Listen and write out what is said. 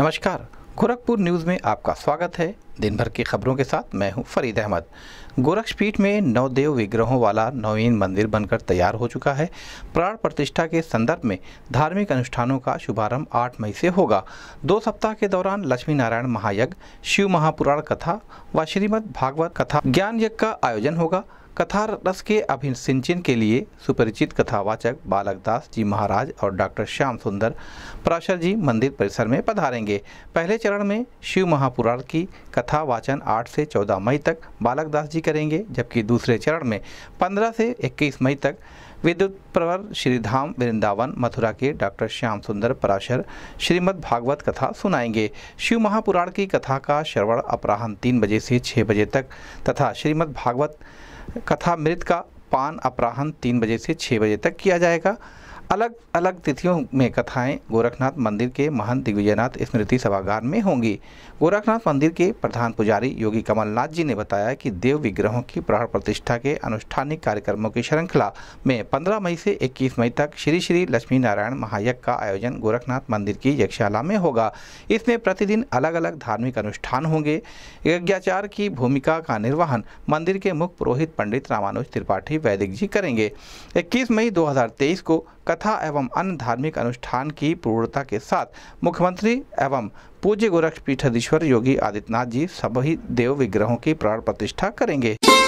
नमस्कार गोरखपुर न्यूज़ में आपका स्वागत है दिन भर की खबरों के साथ मैं हूं फरीद अहमद गोरक्षपीठ में नवदेव विग्रहों वाला नवीन मंदिर बनकर तैयार हो चुका है प्राण प्रतिष्ठा के संदर्भ में धार्मिक अनुष्ठानों का शुभारंभ 8 मई से होगा दो सप्ताह के दौरान लक्ष्मी नारायण महायज्ञ शिव महापुराण कथा व श्रीमद भागवत कथा ज्ञान यज्ञ का आयोजन होगा कथा रस के अभिन सिंचन के लिए सुपरिचित कथावाचक बालक दास जी महाराज और डॉक्टर श्याम सुंदर पराशर जी मंदिर परिसर में पधारेंगे पहले चरण में शिव महापुराण की कथा वाचन 8 से 14 मई तक बालक दास जी करेंगे जबकि दूसरे चरण में 15 से 21 मई तक विद्युत प्रवर श्रीधाम वृंदावन मथुरा के डॉक्टर श्याम सुंदर पराशर श्रीमद् भागवत कथा सुनाएंगे शिव महापुराण की कथा का श्रवण अपराह्न तीन बजे से छः बजे तक तथा श्रीमद् भागवत कथा मृत का पान अपराहन तीन बजे से छः बजे तक किया जाएगा अलग अलग तिथियों में कथाएं गोरखनाथ मंदिर के महान दिग्विजयनाथ स्मृति सभागार में होंगी गोरखनाथ मंदिर के प्रधान पुजारी योगी कमलनाथ जी ने बताया कि देव विग्रहों की प्राण प्रतिष्ठा के अनुष्ठानिक कार्यक्रमों की श्रृंखला में 15 मई से 21 मई तक श्री श्री लक्ष्मी नारायण महायज्ञ का आयोजन गोरखनाथ मंदिर की यक्षशाला में होगा इसमें प्रतिदिन अलग अलग धार्मिक अनुष्ठान होंगे यज्ञाचार की भूमिका का निर्वहन मंदिर के मुख्य पुरोहित पंडित रामानुज त्रिपाठी वैदिक जी करेंगे इक्कीस मई दो को कथा एवं अन्य धार्मिक अनुष्ठान की पूर्णता के साथ मुख्यमंत्री एवं पूज्य गोरक्ष पीठाधीश्वर योगी आदित्यनाथ जी सभी देव विग्रहों की प्राण प्रतिष्ठा करेंगे